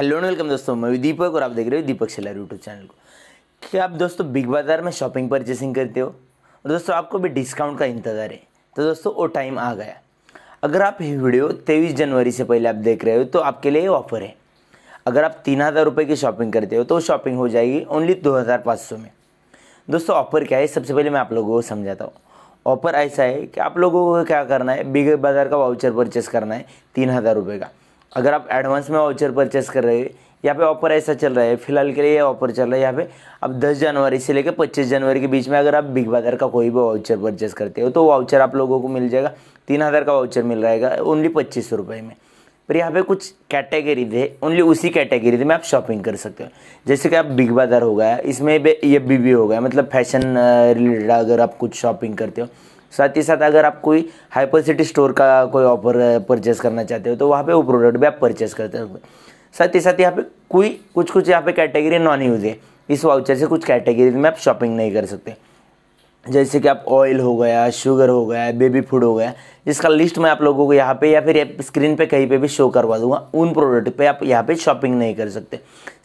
hello and welcome दोस्तों मैं दीपक और आप देख रहे हो दीपक शेलर यूट्यूब चैनल को क्या आप दोस्तों बिग बाज़ार में शॉपिंग परचेसिंग करते हो और दोस्तों आपको भी डिस्काउंट का इंतज़ार है तो दोस्तों वो टाइम आ गया अगर आप ये वीडियो तेईस जनवरी से पहले आप देख रहे हो तो आपके लिए ऑफर है अगर आप तीन हज़ार रुपये की शॉपिंग करते हो तो शॉपिंग हो जाएगी ओनली दो हज़ार पाँच सौ में दोस्तों ऑफर क्या है सबसे पहले मैं आप लोगों को समझाता हूँ ऑफर ऐसा है कि आप लोगों को क्या करना है बिग बाज़ार का वाउचर परचेस करना है तीन हज़ार रुपये का अगर आप एडवांस में वाउचर परचेस कर रहे हैं यहाँ पे ऑफर ऐसा चल रहा है फिलहाल के लिए ये ऑफर चल रहा है यहाँ पे अब 10 जनवरी से लेकर 25 जनवरी के बीच में अगर आप बिग बाजार का कोई भी वाउचर परचेस करते हो तो वाउचर आप लोगों को मिल जाएगा तीन हज़ार का वाउचर मिल रहेगा ओनली पच्चीस रुपये में पर यहाँ पे कुछ कैटेगरी थे ओनली उसी कैटेगरी में आप शॉपिंग कर सकते हो जैसे कि आप बिग बाज़ार हो गया इसमें ये बी हो गया मतलब फैशन रिलेटेड अगर आप कुछ शॉपिंग करते हो साथ ही साथ अगर आप कोई हाइपर सिटी स्टोर का कोई ऑफर परचेस करना चाहते हो तो वहाँ पे वो प्रोडक्ट भी आप परचेस करते हो साथ ही साथ यहाँ पे कोई कुछ कुछ यहाँ पे कैटेगरी नॉन यूज है इस वाउचर से कुछ कैटेगरी में आप शॉपिंग नहीं कर सकते जैसे कि आप ऑयल हो गया शुगर हो गया बेबी फूड हो गया इसका लिस्ट मैं आप लोगों को यहाँ पे या फिर स्क्रीन पे कहीं पे भी शो करवा दूंगा उन प्रोडक्ट पे आप यहाँ पे शॉपिंग नहीं कर सकते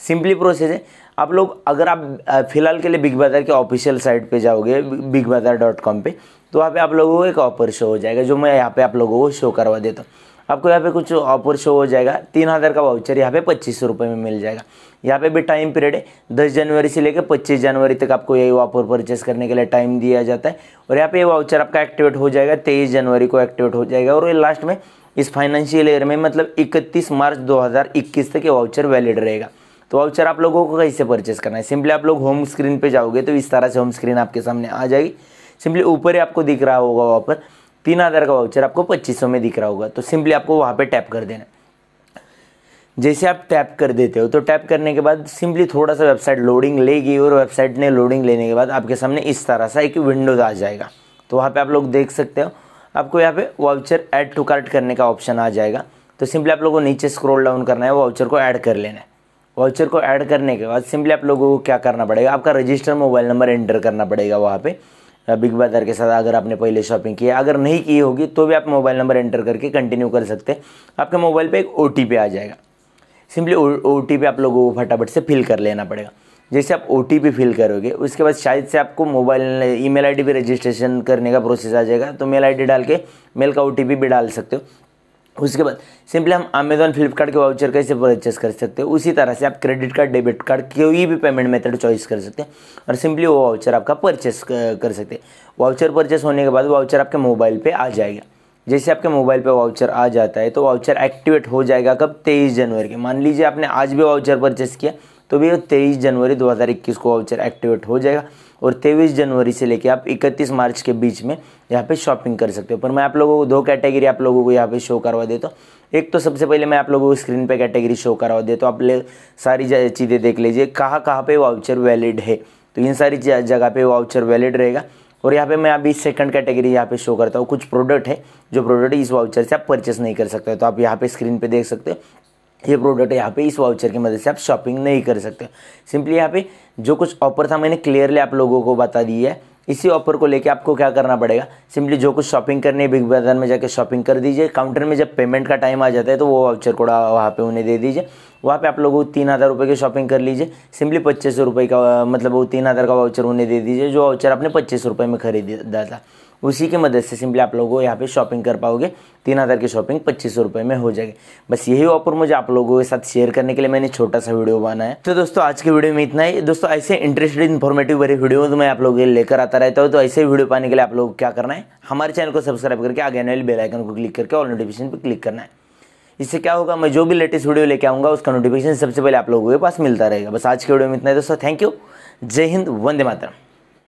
सिंपली प्रोसेस है आप लोग अगर आप फिलहाल के लिए बिग बाज़ार के ऑफिशियल साइट पे जाओगे बिग बाज़ार डॉट कॉम पर तो वहाँ पर आप लोगों को एक ऑफर शो हो जाएगा जो मैं यहाँ पर आप लोगों को शो करवा देता हूँ आपको यहाँ पे कुछ ऑफर शो हो जाएगा तीन हज़ार का वाउचर यहाँ पे पच्चीस रुपये में मिल जाएगा यहाँ पे भी टाइम पीरियड है दस जनवरी से लेकर पच्चीस जनवरी तक आपको यही ऑफर परचेस करने के लिए टाइम दिया जाता है और यहाँ पे ये वाउचर आपका एक्टिवेट हो जाएगा तेईस जनवरी को एक्टिवेट हो जाएगा और ये लास्ट में इस फाइनेंशियल ईयर में मतलब इकतीस मार्च दो तक ये वाउचर वैलिड रहेगा तो वाउचर आप लोगों को कैसे परचेस करना है सिंपली आप लोग होम स्क्रीन पर जाओगे तो इस तरह से होम स्क्रीन आपके सामने आ जाएगी सिंपली ऊपर ही आपको दिख रहा होगा वहाँ पर तीन हज़ार का वाउचर आपको पच्चीस सौ में दिख रहा होगा तो सिंपली आपको वहाँ पे टैप कर देना है जैसे आप टैप कर देते हो तो टैप करने के बाद सिंपली थोड़ा सा वेबसाइट लोडिंग लेगी और वेबसाइट ने लोडिंग लेने के बाद आपके सामने इस तरह सा एक विंडोज आ जाएगा तो वहाँ पे आप लोग देख सकते हो आपको यहाँ पे वाउचर ऐड टू कार्ट करने का ऑप्शन आ जाएगा तो सिंपली आप लोगों को नीचे स्क्रोल डाउन करना है वाउचर को ऐड कर लेना है वाउचर को ऐड करने के बाद सिंपली आप लोगों को क्या करना पड़ेगा आपका रजिस्टर मोबाइल नंबर एंटर करना पड़ेगा वहाँ पर बिग बाजार के साथ अगर आपने पहले शॉपिंग की है अगर नहीं की होगी तो भी आप मोबाइल नंबर एंटर करके कंटिन्यू कर सकते हैं आपके मोबाइल पे एक ओ आ जाएगा सिंपली ओ टी आप लोगों को फटाफट से फिल कर लेना पड़ेगा जैसे आप ओ फिल करोगे उसके बाद शायद से आपको मोबाइल ईमेल आईडी पे रजिस्ट्रेशन करने का प्रोसेस आ जाएगा तो मेल आईडी डाल के मेल का ओ भी डाल सकते हो उसके बाद सिंपली हम अमेजोन फ्लिपकार्ट के वाउचर कैसे परचेस कर सकते हो उसी तरह से आप क्रेडिट कार्ड डेबिट कार्ड कोई भी पेमेंट मेथड चॉइस कर सकते हैं और सिंपली वो वाउचर आपका परचेस कर सकते हैं वाउचर परचेस होने के बाद वाउचर आपके मोबाइल पे आ जाएगा जैसे आपके मोबाइल पे वाउचर आ जाता है तो वाउचर एक्टिवेट हो जाएगा कब तेईस जनवरी के मान लीजिए आपने आज भी वाउचर परचेस किया तो भी तेईस जनवरी दो को वाउचर एक्टिवेट हो जाएगा और तेईस जनवरी से लेके आप इकतीस मार्च के बीच में यहाँ पे शॉपिंग कर सकते हो पर मैं आप लोगों को दो कैटेगरी आप लोगों को यहाँ पे शो करवा देता हूँ एक तो सबसे पहले मैं आप लोगों को स्क्रीन पे कैटेगरी शो करवा देता हूँ आप ले सारी चीज़ें देख लीजिए कहाँ कहाँ पे वाउचर वैलिड है तो इन सारी जगह पे वाउचर वैलिड रहेगा और यहाँ पे मैं अभी सेकंड कैटेगरी यहाँ पे शो करता हूँ कुछ प्रोडक्ट है जो प्रोडक्ट इस वाउचर से आप परचेस नहीं कर सकते तो आप यहाँ पे स्क्रीन पे देख सकते हो ये प्रोडक्ट यहाँ पे इस वाउचर की मदद से आप शॉपिंग नहीं कर सकते सिंपली यहाँ पे जो कुछ ऑफर था मैंने क्लियरली आप लोगों को बता दी है इसी ऑफर को लेके आपको क्या करना पड़ेगा सिंपली जो कुछ शॉपिंग करनी है बिग बाजार में जाके शॉपिंग कर दीजिए काउंटर में जब पेमेंट का टाइम आ जाता है तो वो वाउचर कोड वहाँ पे उन्हें दे दीजिए वहाँ पे आप लोग तीन हज़ार रुपये की शॉपिंग कर लीजिए सिंपली पच्चीस सौ रुपये का मतलब वो तीन हज़ार का वाउचर उन्हें दे दीजिए जो वाउचर आपने पच्चीस सौ रुपये में खरीदा था उसी की मदद से सिंपली आप लोगों को यहाँ पे शॉपिंग कर पाओगे तीन हज़ार की शॉपिंग पच्चीस सौ रुपये में हो जाएगी बस यही ऑफर मुझे आप लोगों के साथ शेयर करने के लिए मैंने छोटा सा वीडियो बनाया है तो दोस्तों आज के वीडियो में इतना ही दोस्तों ऐसे इंटरेस्टेड इन्फॉर्मेटिव भरे वीडियो तो मैं आप लोगों के लेकर आता रहता हूँ तो ऐसे वीडियो पाने के लिए आप लोगों को क्या करना है हमारे चैनल को सब्सक्राइब करके आगे आने वाले बेलाइकन को क्लिक करके और नोटिफिकेशन पर क्लिक करना है इससे क्या होगा मैं जो भी लेटेस्ट वीडियो लेके आऊँगा उसका नोटिफिकेशन सबसे पहले आप लोगों के पास मिलता रहेगा बस आज के वीडियो में इतना है दोस्तों थैंक यू जय हिंद वंदे मातरम